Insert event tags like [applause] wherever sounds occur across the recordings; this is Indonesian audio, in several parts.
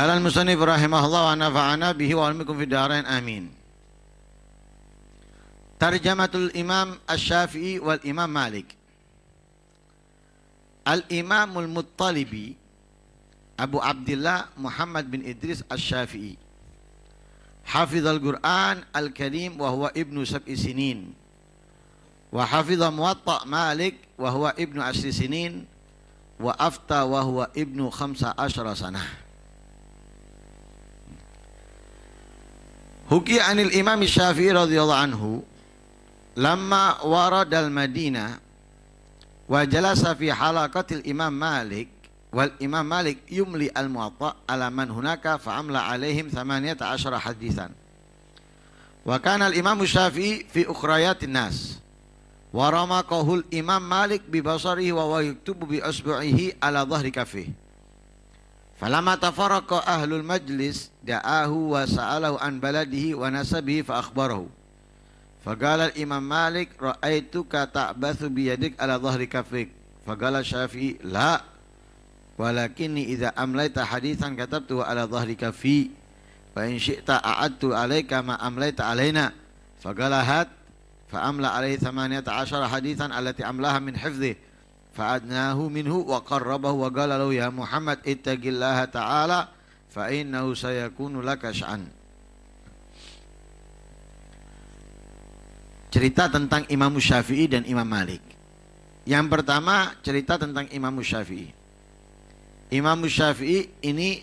قال المصنف رحمه الله ونفعنا به وعلمكم في الدارين آمين ترجمة الإمام الشافعي والإمام مالك الإمام المطلبي أبو عبد الله محمد بن إدريس الشافعي حفظ القرآن الكريم وهو ابن سبع سنين وحفظ موطأ مالك وهو ابن عشر سنين وأفتى وهو ابن خمس عشر سنة حكي عن الإمام الشافعي رضي الله عنه لما ورد المدينة وجلس في حلقة الإمام مالك والإمام مالك يملي الموطأ على من هناك فعمل عليهم ثمانية عشر حديثا وكان الإمام الشافعي في أخريات الناس ورمقه الإمام مالك ببصره وهو يكتب بأصبعه على ظهر كفه فلما تفرق أهل المجلس دعاه وسأله عن بلده ونسبه فأخبره فقال الإمام مالك رأيتك تعبث بيدك على ظهر كفك فقال الشافعي لا ولكني إذا أمليت حديثا كتبته على ظهر كفي فإن شئت أعدت عليك ما أمليت علينا فقال هات فأملى عليه ثمانية عشر حديثا التي أملاها من حفظه فأدناه منه وقربه وقال له يا محمد اتق الله تعالى fa innahu sayakunu laka cerita tentang Imam Syafi'i dan Imam Malik yang pertama cerita tentang Imam Syafi'i Imam Syafi'i ini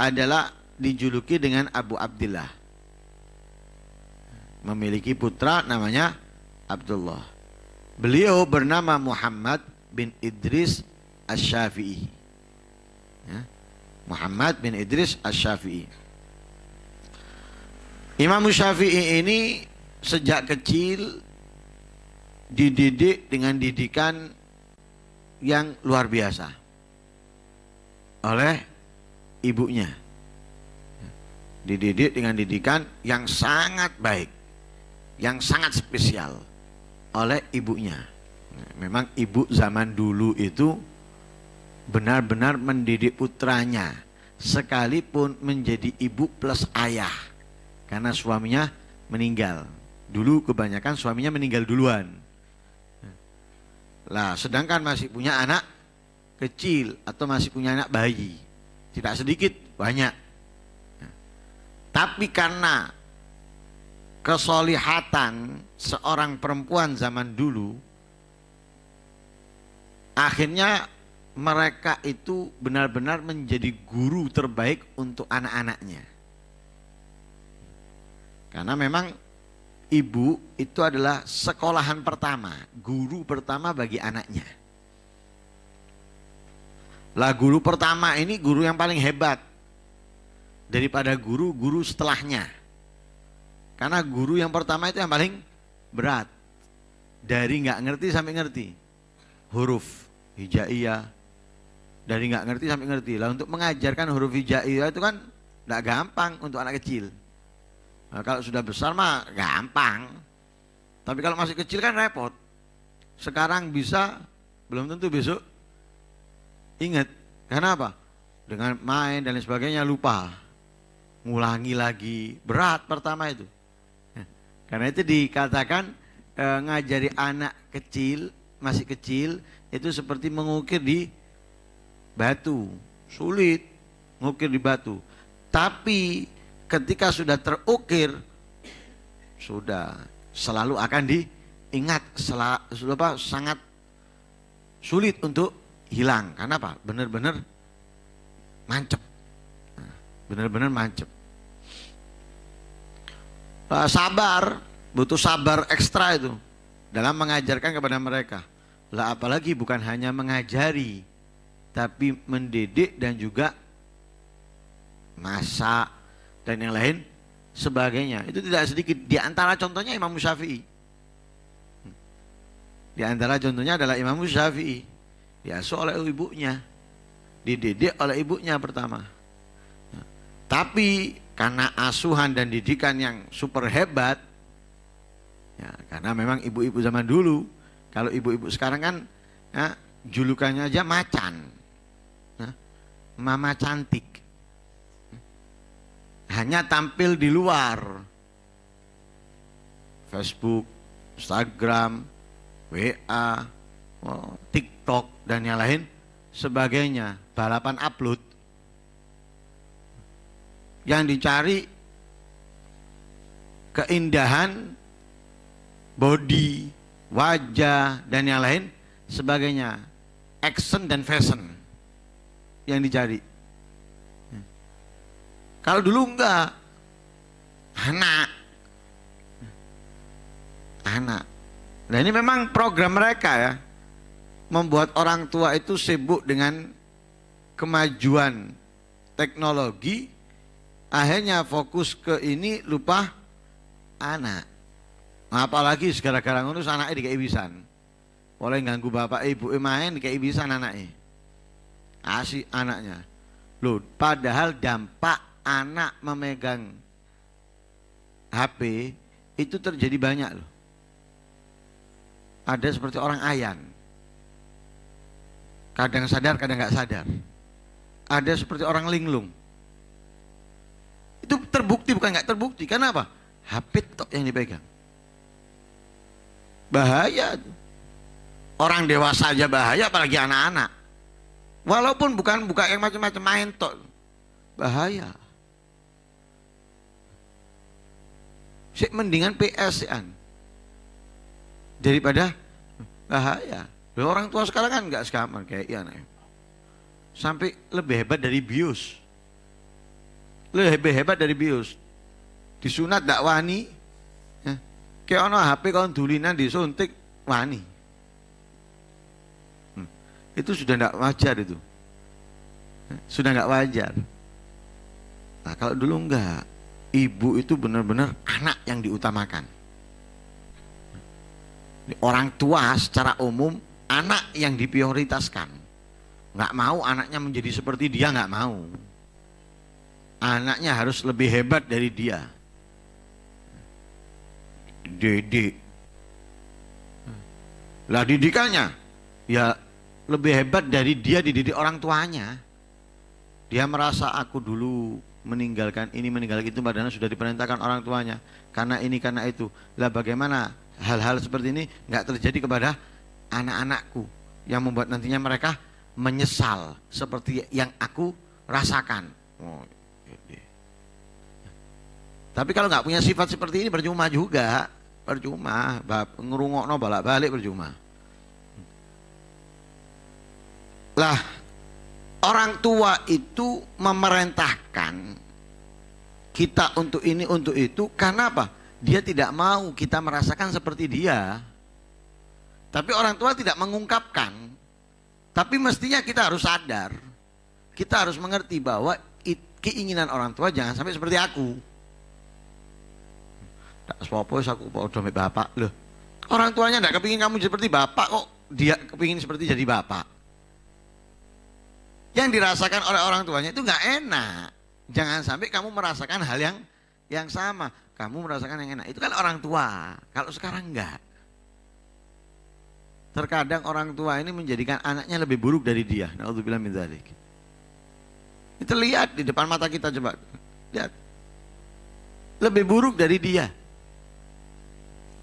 adalah dijuluki dengan Abu Abdullah memiliki putra namanya Abdullah beliau bernama Muhammad bin Idris Asy-Syafi'i ya Muhammad bin Idris Asy-Syafi'i. Imam Syafi'i ini sejak kecil dididik dengan didikan yang luar biasa oleh ibunya. Dididik dengan didikan yang sangat baik, yang sangat spesial oleh ibunya. Memang ibu zaman dulu itu benar-benar mendidik putranya sekalipun menjadi ibu plus ayah karena suaminya meninggal. Dulu kebanyakan suaminya meninggal duluan. Lah, sedangkan masih punya anak kecil atau masih punya anak bayi. Tidak sedikit, banyak. tapi karena kesolihatan seorang perempuan zaman dulu akhirnya mereka itu benar-benar menjadi guru terbaik untuk anak-anaknya. Karena memang ibu itu adalah sekolahan pertama, guru pertama bagi anaknya. Lah guru pertama ini guru yang paling hebat daripada guru-guru setelahnya. Karena guru yang pertama itu yang paling berat. Dari nggak ngerti sampai ngerti. Huruf hijaiyah, dari nggak ngerti sampai ngerti lah untuk mengajarkan huruf hijaiyah itu kan nggak gampang untuk anak kecil nah, kalau sudah besar mah gampang tapi kalau masih kecil kan repot sekarang bisa belum tentu besok ingat karena apa dengan main dan lain sebagainya lupa ngulangi lagi berat pertama itu [laughs] karena itu dikatakan e, ngajari anak kecil masih kecil itu seperti mengukir di batu. Sulit ngukir di batu. Tapi ketika sudah terukir, sudah selalu akan diingat, sudah apa, sangat sulit untuk hilang. Karena apa? Benar-benar mancep. Nah, benar-benar mancep. Eh, sabar, butuh sabar ekstra itu dalam mengajarkan kepada mereka. Lah apalagi bukan hanya mengajari, tapi mendidik dan juga masak dan yang lain sebagainya. Itu tidak sedikit. Di antara contohnya Imam Syafi'i. Di antara contohnya adalah Imam Syafi'i. Diasuh ya, oleh ibunya. Dididik oleh ibunya pertama. tapi karena asuhan dan didikan yang super hebat, ya, karena memang ibu-ibu zaman dulu, kalau ibu-ibu sekarang kan ya, julukannya aja macan mama cantik. Hanya tampil di luar. Facebook, Instagram, WA, oh, TikTok dan yang lain sebagainya, balapan upload. Yang dicari keindahan body, wajah dan yang lain sebagainya. Action dan fashion yang dicari. Ya. Kalau dulu enggak, anak, ya. anak. Nah ini memang program mereka ya, membuat orang tua itu sibuk dengan kemajuan teknologi, akhirnya fokus ke ini lupa anak. Nah, apalagi segara-gara ngurus anaknya dikei bisan. Boleh ganggu bapak ibu eh, main dikei anaknya. Kasih ah, anaknya. Loh, padahal dampak anak memegang HP itu terjadi banyak loh. Ada seperti orang ayan. Kadang sadar, kadang nggak sadar. Ada seperti orang linglung. Itu terbukti bukan nggak terbukti. Karena apa? HP tok yang dipegang. Bahaya. Orang dewasa aja bahaya apalagi anak-anak. Walaupun bukan buka yang macam-macam main tol Bahaya. Sik mendingan PS-an. Daripada bahaya. Orang tua sekarang kan nggak sekamar kayak iya nih. Sampai lebih hebat dari bius. Lebih hebat dari bius. Disunat dak wani. Ya. Kayak ono HP kon dulinan disuntik wani itu sudah tidak wajar itu eh, sudah nggak wajar nah kalau dulu enggak ibu itu benar-benar anak yang diutamakan orang tua secara umum anak yang diprioritaskan nggak mau anaknya menjadi seperti dia nggak mau anaknya harus lebih hebat dari dia didik lah didikannya ya lebih hebat dari dia dididik orang tuanya. Dia merasa aku dulu meninggalkan ini meninggalkan itu padahal sudah diperintahkan orang tuanya karena ini karena itu. Lah bagaimana hal-hal seperti ini nggak terjadi kepada anak-anakku yang membuat nantinya mereka menyesal seperti yang aku rasakan. Oh, tapi kalau nggak punya sifat seperti ini percuma juga, percuma. no balak balik percuma. Lah, orang tua itu memerintahkan kita untuk ini untuk itu karena apa? Dia tidak mau kita merasakan seperti dia. Tapi orang tua tidak mengungkapkan. Tapi mestinya kita harus sadar. Kita harus mengerti bahwa keinginan orang tua jangan sampai seperti aku. Tak sepopo aku udah bapak loh. Orang tuanya tidak kepingin kamu seperti bapak kok dia kepingin seperti jadi bapak yang dirasakan oleh orang tuanya itu nggak enak. Jangan sampai kamu merasakan hal yang yang sama. Kamu merasakan yang enak. Itu kan orang tua. Kalau sekarang enggak. Terkadang orang tua ini menjadikan anaknya lebih buruk dari dia. Nauzubillah min dzalik. Itu lihat di depan mata kita coba. Lihat. Lebih buruk dari dia.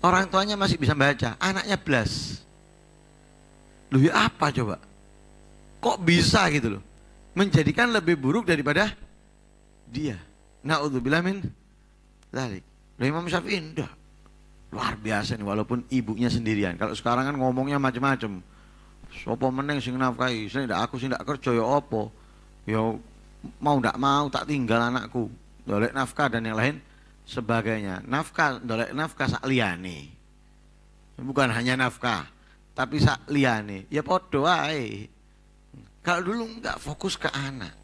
Orang tuanya masih bisa baca, anaknya blas. Lu ya apa coba? Kok bisa gitu loh? Menjadikan lebih buruk daripada dia. Na'udzubillah min zalik. Lah Imam Syafi'i enggak. Luar biasa nih walaupun ibunya sendirian. Kalau sekarang kan ngomongnya macam-macam. Sopo meneng sing nafkahi, sing ndak aku sing ndak kerja ya apa? Ya mau ndak mau tak tinggal anakku. Dolek nafkah dan yang lain sebagainya. Nafkah dolek nafkah sak liyane. Bukan hanya nafkah, tapi sak liyane. Ya padha wae. Kalau dulu nggak fokus ke anak.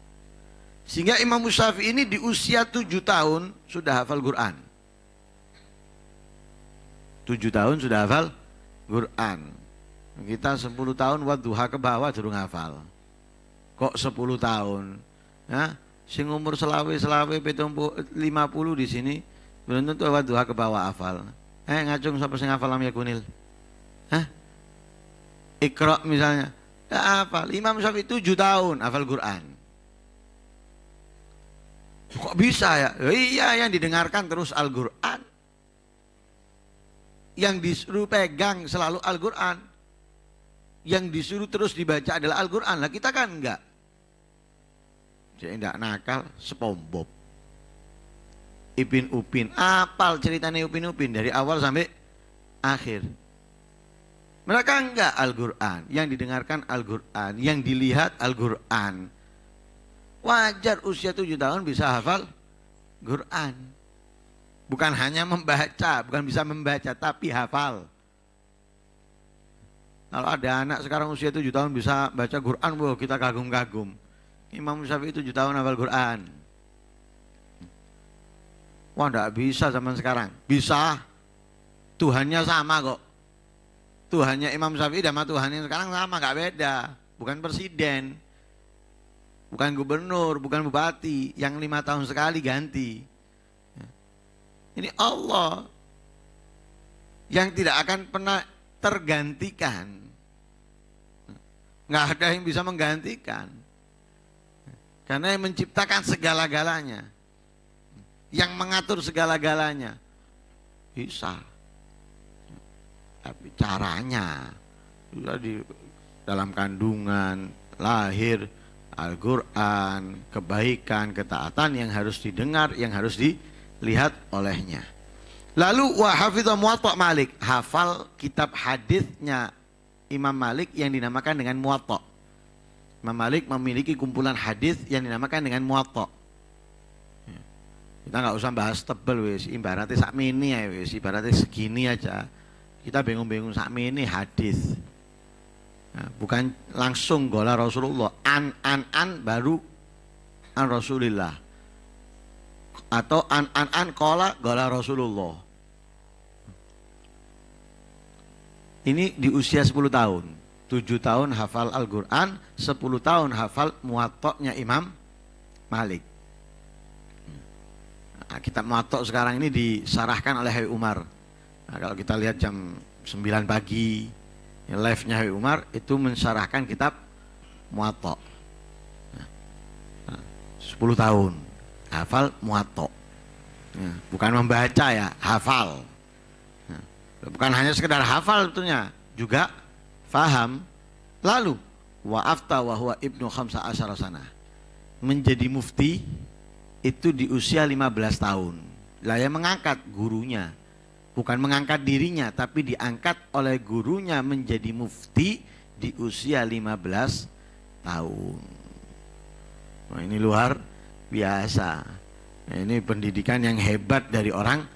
Sehingga Imam Musafi ini di usia tujuh tahun sudah hafal Quran. Tujuh tahun sudah hafal Quran. Kita sepuluh tahun buat duha ke bawah suruh hafal. Kok sepuluh tahun? Ya, sing umur selawe selawe lima puluh di sini belum tentu awat duha ke bawah hafal. Eh ngacung sampai sing hafal lam yakunil. Hah? Ikra misalnya apa hafal. Imam Syafi'i tujuh tahun hafal Quran. Kok bisa ya? Iya yang didengarkan terus Al-Quran. Yang disuruh pegang selalu Al-Quran. Yang disuruh terus dibaca adalah Al-Quran. Lah kita kan enggak. Jadi enggak nakal, sepombob Ipin Upin, apal ceritanya Upin Upin dari awal sampai akhir mereka enggak Al-Quran. Yang didengarkan Al-Quran. Yang dilihat Al-Quran. Wajar usia tujuh tahun bisa hafal Quran. Bukan hanya membaca, bukan bisa membaca, tapi hafal. Kalau ada anak sekarang usia tujuh tahun bisa baca Quran, wow, kita kagum-kagum. Imam Syafi'i tujuh tahun hafal Quran. Wah, enggak bisa zaman sekarang. Bisa. Tuhannya sama kok. Tuhannya Imam Syafi'i sama Tuhan yang sekarang sama, nggak beda. Bukan presiden, bukan gubernur, bukan bupati yang lima tahun sekali ganti. Ini Allah yang tidak akan pernah tergantikan. gak ada yang bisa menggantikan. Karena yang menciptakan segala-galanya. Yang mengatur segala-galanya. Bisa tapi caranya di dalam kandungan lahir Al-Quran, kebaikan, ketaatan yang harus didengar, yang harus dilihat olehnya. Lalu wahafidah muwatta Malik, hafal kitab hadisnya Imam Malik yang dinamakan dengan muwatta. Imam Malik memiliki kumpulan hadis yang dinamakan dengan muwatta. Ya. Kita nggak usah bahas tebel wis, ibaratnya sakmini ya wis, ibaratnya segini aja kita bingung-bingung sakmi ini hadis ya, bukan langsung gola Rasulullah an an an baru an Rasulillah atau an an an kola gola Rasulullah ini di usia 10 tahun 7 tahun hafal Al-Quran 10 tahun hafal muatoknya Imam Malik nah, kitab muatok sekarang ini disarahkan oleh Hai Umar Nah, kalau kita lihat jam 9 pagi yang live-nya Habib Umar itu mensyarahkan kitab Muwatta. Ya. Nah, 10 tahun hafal Muwatta. Nah, bukan membaca ya, hafal. Nah, bukan hanya sekedar hafal tentunya, juga faham. Lalu wa afta wa huwa ibnu khamsa asyara Menjadi mufti itu di usia 15 tahun. Lah yang mengangkat gurunya bukan mengangkat dirinya tapi diangkat oleh gurunya menjadi mufti di usia 15 tahun nah, ini luar biasa nah, ini pendidikan yang hebat dari orang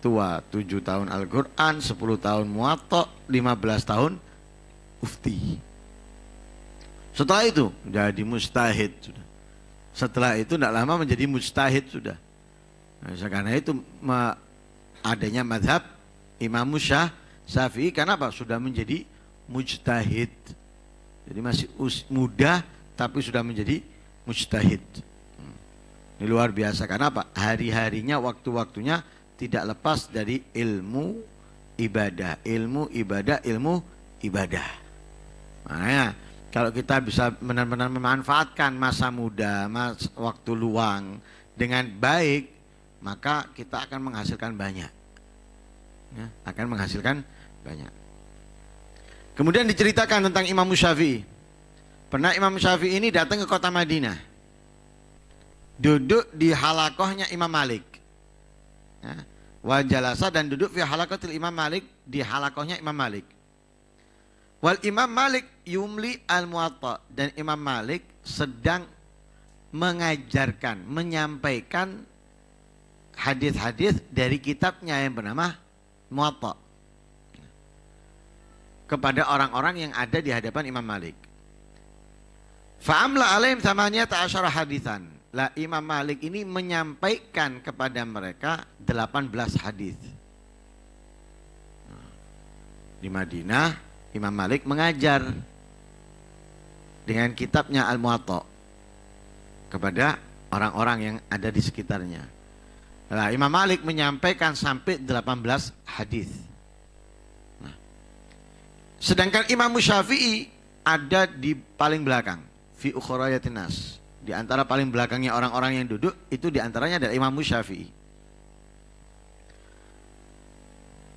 tua 7 tahun Al-Quran 10 tahun Muwatta 15 tahun mufti setelah itu jadi mustahid sudah setelah itu tidak lama menjadi mustahid sudah nah, karena itu ma adanya madhab Imam Syah Syafi'i karena apa? Sudah menjadi mujtahid. Jadi masih muda tapi sudah menjadi mujtahid. Hmm. Ini luar biasa karena apa? Hari-harinya, waktu-waktunya tidak lepas dari ilmu ibadah, ilmu ibadah, ilmu ibadah. Makanya kalau kita bisa benar-benar memanfaatkan masa muda, mas, waktu luang dengan baik, maka kita akan menghasilkan banyak. Ya, akan menghasilkan banyak. Kemudian diceritakan tentang Imam Syafi'i. Pernah Imam Syafi'i ini datang ke kota Madinah. Duduk di halakohnya Imam Malik. Ya, wajalasa dan duduk di halakotil Imam Malik di halakohnya Imam Malik. Wal Imam Malik yumli al muwatta dan Imam Malik sedang mengajarkan, menyampaikan hadis-hadis dari kitabnya yang bernama Muwatta kepada orang-orang yang ada di hadapan Imam Malik. Fa'amla alaihim samanya ta'asyara hadisan. Lah Imam Malik ini menyampaikan kepada mereka 18 hadis. Di Madinah, Imam Malik mengajar dengan kitabnya Al-Muwatta kepada orang-orang yang ada di sekitarnya. Nah, Imam Malik menyampaikan sampai 18 hadis. Nah. Sedangkan Imam Syafi'i ada di paling belakang, fi ukhrayatinas. Di antara paling belakangnya orang-orang yang duduk itu di antaranya adalah Imam Syafi'i.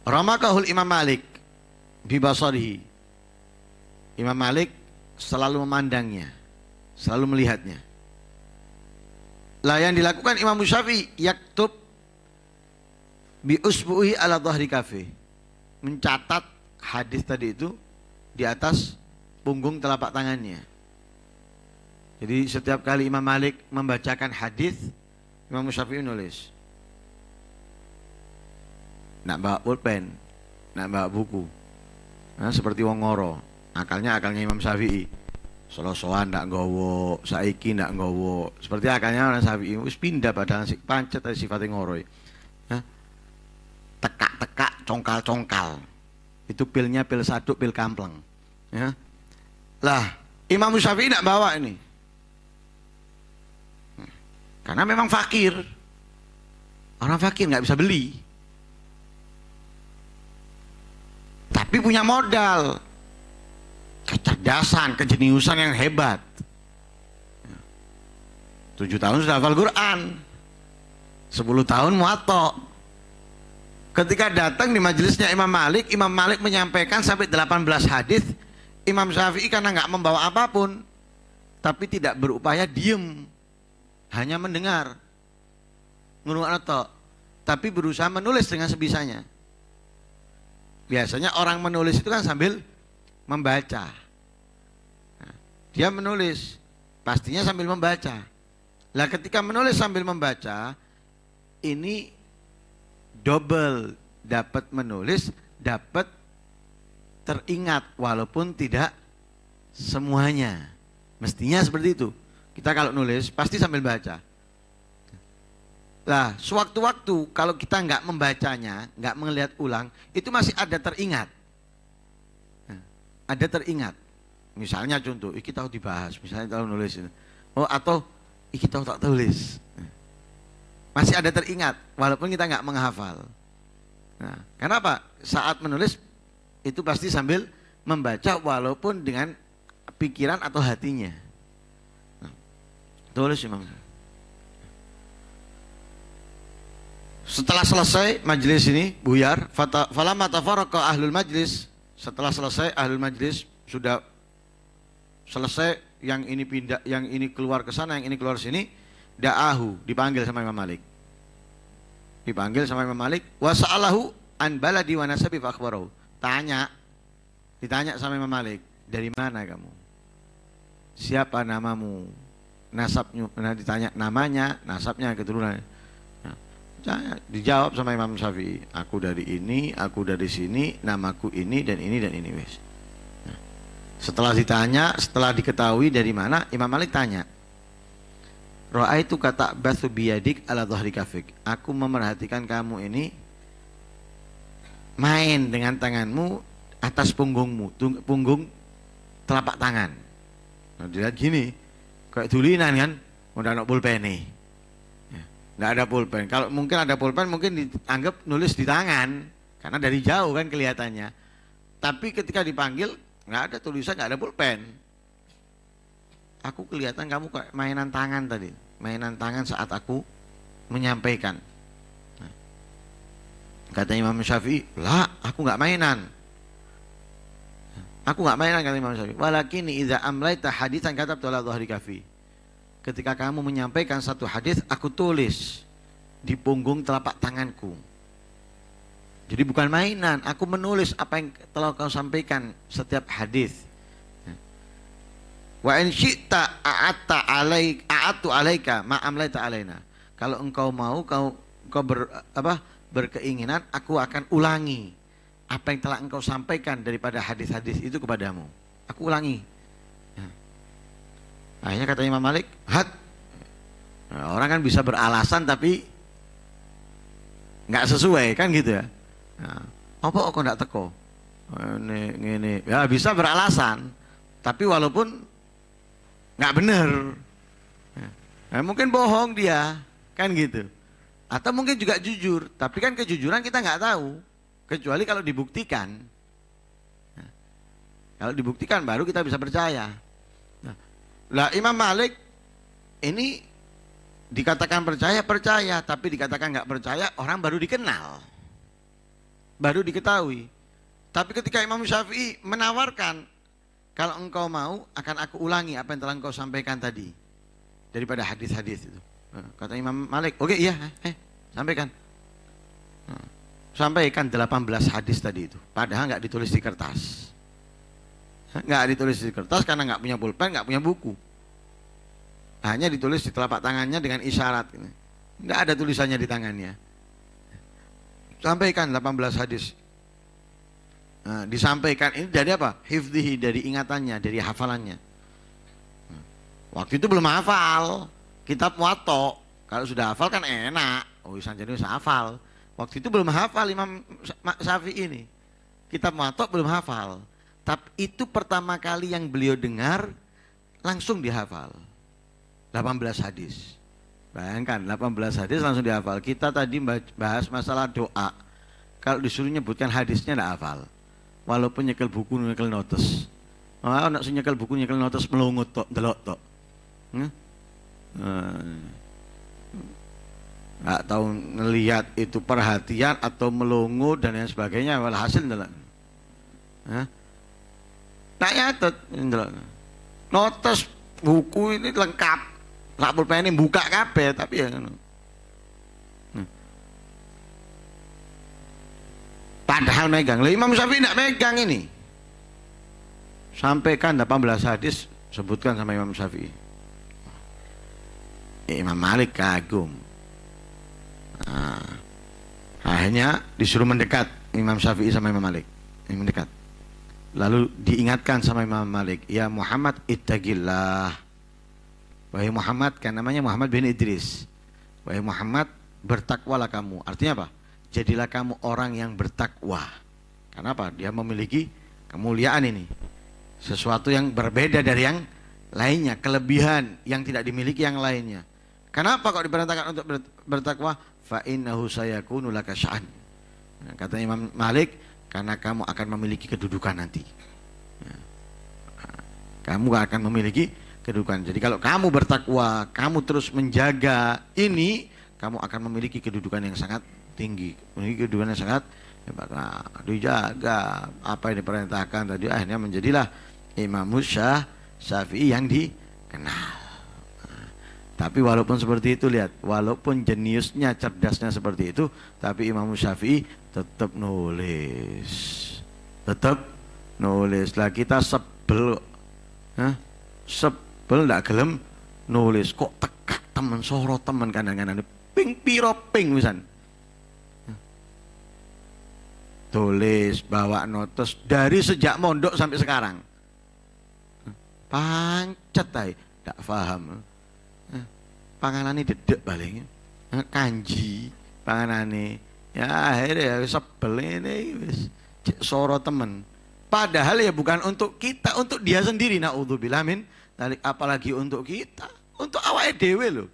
Ramakahul Imam Malik bibasarihi. Imam Malik selalu memandangnya, selalu melihatnya. Lah yang dilakukan Imam Syafi'i yaktub bi usbu'i ala dhahri kafe mencatat hadis tadi itu di atas punggung telapak tangannya jadi setiap kali Imam Malik membacakan hadis Imam Syafi'i nulis nak bawa pulpen nak bawa buku nah, seperti wong ngoro akalnya akalnya Imam Syafi'i solo-soan, ndak gowo saiki ndak gowo Seperti akalnya orang Syafi'i wis pindah padahal sifat yang ngoroi tekak-tekak, congkal-congkal. Itu pilnya pil satu, pil kampleng. Ya. Lah, Imam Syafi'i tidak bawa ini. Hmm. Karena memang fakir. Orang fakir nggak bisa beli. Tapi punya modal. Kecerdasan, kejeniusan yang hebat. Ya. Tujuh tahun sudah hafal Quran. Sepuluh tahun muatok. Ketika datang di majelisnya Imam Malik, Imam Malik menyampaikan sampai 18 hadis. Imam Syafi'i karena nggak membawa apapun, tapi tidak berupaya diem, hanya mendengar. Ngurung atau tapi berusaha menulis dengan sebisanya. Biasanya orang menulis itu kan sambil membaca. Nah, dia menulis, pastinya sambil membaca. Lah ketika menulis sambil membaca, ini double dapat menulis, dapat teringat walaupun tidak semuanya. Mestinya seperti itu. Kita kalau nulis pasti sambil baca. Lah, sewaktu-waktu kalau kita nggak membacanya, nggak melihat ulang, itu masih ada teringat. Nah, ada teringat. Misalnya contoh, kita tahu dibahas, misalnya kalau nulis ini. Oh, atau kita tahu tak tulis. Nah, masih ada teringat walaupun kita nggak menghafal. Nah, karena Saat menulis itu pasti sambil membaca walaupun dengan pikiran atau hatinya. Nah, tulis Imam. Setelah selesai majelis ini buyar, falama ahlul majlis. Setelah selesai ahlul majlis sudah selesai yang ini pindah, yang ini keluar ke sana, yang ini keluar sini da'ahu dipanggil sama Imam Malik dipanggil sama Imam Malik wasa'alahu an baladi wa nasabi fakhbarahu tanya ditanya sama Imam Malik dari mana kamu siapa namamu nasabnya nah ditanya namanya nasabnya keturunannya nah, dijawab sama Imam Syafi'i aku dari ini aku dari sini namaku ini dan ini dan ini wes nah, setelah ditanya setelah diketahui dari mana Imam Malik tanya Roa itu kata basu biyadik ala kafik. Aku memerhatikan kamu ini main dengan tanganmu atas punggungmu, punggung telapak tangan. Nah, dilihat gini, kayak tulinan kan, udah oh, nak pulpen nih. Ya, nggak ada pulpen. Kalau mungkin ada pulpen mungkin dianggap nulis di tangan karena dari jauh kan kelihatannya. Tapi ketika dipanggil nggak ada tulisan, nggak ada pulpen aku kelihatan kamu kayak mainan tangan tadi mainan tangan saat aku menyampaikan. Nah, kata Imam Syafi'i, lah aku nggak mainan. Nah, aku nggak mainan kata Imam Syafi'i. Walakin idza amlaita hadisan kata ala dhahri kafi. Ketika kamu menyampaikan satu hadis, aku tulis di punggung telapak tanganku. Jadi bukan mainan, aku menulis apa yang telah kau sampaikan setiap hadis. Wa in syi'ta a'atta alaik a'atu alaika ma amlaita alaina. Kalau engkau mau kau engkau ber, apa berkeinginan aku akan ulangi apa yang telah engkau sampaikan daripada hadis-hadis itu kepadamu. Aku ulangi. Nah. Akhirnya kata Imam Malik, hat. Nah, orang kan bisa beralasan tapi nggak sesuai kan gitu ya. Nah, apa kok enggak teko? Eh, ini, ini, ya bisa beralasan. Tapi walaupun nggak benar. Nah, mungkin bohong dia, kan gitu. Atau mungkin juga jujur, tapi kan kejujuran kita nggak tahu, kecuali kalau dibuktikan. Nah, kalau dibuktikan baru kita bisa percaya. Nah, lah Imam Malik ini dikatakan percaya percaya, tapi dikatakan nggak percaya orang baru dikenal, baru diketahui. Tapi ketika Imam Syafi'i menawarkan kalau engkau mau, akan aku ulangi apa yang telah engkau sampaikan tadi. Daripada hadis-hadis itu. Eh, kata Imam Malik, oke okay, iya, eh, eh sampaikan. Eh, sampaikan 18 hadis tadi itu. Padahal nggak ditulis di kertas. Nggak ditulis di kertas karena nggak punya pulpen, nggak punya buku. Hanya ditulis di telapak tangannya dengan isyarat. Nggak ada tulisannya di tangannya. Sampaikan 18 hadis Nah, disampaikan ini dari apa? Hifdihi dari ingatannya, dari hafalannya. Hmm. waktu itu belum hafal kitab muato. Kalau sudah hafal kan enak. Oh, iya, jadi bisa hafal. Waktu itu belum hafal Imam Syafi'i ini. Kitab muato belum hafal. Tapi itu pertama kali yang beliau dengar langsung dihafal. 18 hadis. Bayangkan 18 hadis langsung dihafal. Kita tadi bahas masalah doa. Kalau disuruh nyebutkan hadisnya enggak hafal walaupun nyekel buku nyekel notes ah anak sing nyekel buku nyekel notes melungut tok delok tok hmm? Eh, tahu ngelihat itu perhatian atau melongo dan lain sebagainya walhasil delok Hah? tak nyatet delok notes buku ini lengkap lapor pengen buka kabeh tapi ya padahal megang Lalu Imam Syafi'i tidak megang ini sampaikan 18 hadis sebutkan sama Imam Syafi'i Imam Malik kagum nah, akhirnya disuruh mendekat Imam Syafi'i sama Imam Malik ini mendekat lalu diingatkan sama Imam Malik ya Muhammad ittaqillah wahai Muhammad kan namanya Muhammad bin Idris wahai Muhammad bertakwalah kamu artinya apa jadilah kamu orang yang bertakwa. Kenapa? Dia memiliki kemuliaan ini. Sesuatu yang berbeda dari yang lainnya, kelebihan yang tidak dimiliki yang lainnya. Kenapa kok diperintahkan untuk bertakwa? Fa innahu sayakunu lakasyan. Nah, kata Imam Malik, karena kamu akan memiliki kedudukan nanti. Ya. Kamu gak akan memiliki kedudukan. Jadi kalau kamu bertakwa, kamu terus menjaga ini, kamu akan memiliki kedudukan yang sangat tinggi memiliki kedudukan yang sangat hebat nah, dijaga apa yang diperintahkan tadi akhirnya menjadilah Imam Musyah Syafi'i yang dikenal nah, tapi walaupun seperti itu lihat walaupun jeniusnya cerdasnya seperti itu tapi Imam Syafi'i tetap nulis tetap nulis lah kita sebel Hah? sebel enggak gelem nulis kok tekak teman, sorot teman, kadang-kadang ping piro ping misalnya tulis bawa notes dari sejak mondok sampai sekarang pancet tay tak paham ini dedek paling kanji panganan ini, ya akhirnya ya, sebel ini wis soro temen padahal ya bukan untuk kita untuk dia sendiri naudzubillah min dalik apalagi untuk kita untuk awak dewe loh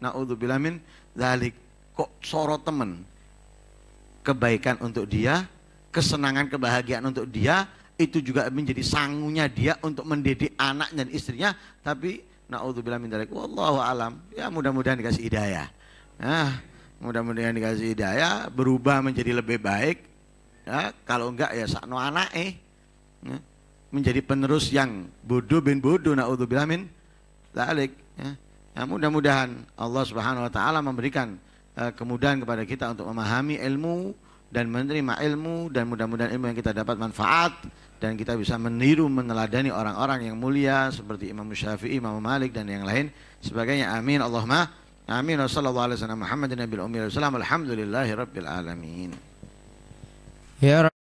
naudzubillah min dalik kok soro temen kebaikan untuk dia, kesenangan, kebahagiaan untuk dia, itu juga menjadi sangunya dia untuk mendidik anak dan istrinya, tapi naudzubillah min dzalik. Wallahu alam. Ya mudah-mudahan dikasih hidayah. Nah, mudah-mudahan dikasih hidayah, berubah menjadi lebih baik. Ya, kalau enggak ya sakno anak eh. Ya, menjadi penerus yang bodoh bin bodoh naudzubillah min dzalik. Ya. ya mudah-mudahan Allah Subhanahu wa taala memberikan Kemudian eh, kemudahan kepada kita untuk memahami ilmu dan menerima ilmu dan mudah-mudahan ilmu yang kita dapat manfaat dan kita bisa meniru meneladani orang-orang yang mulia seperti Imam Syafi'i, Imam Malik dan yang lain sebagainya. Amin Allahumma amin Wassalamualaikum warahmatullahi wabarakatuh. Alhamdulillahirobbilalamin. Ya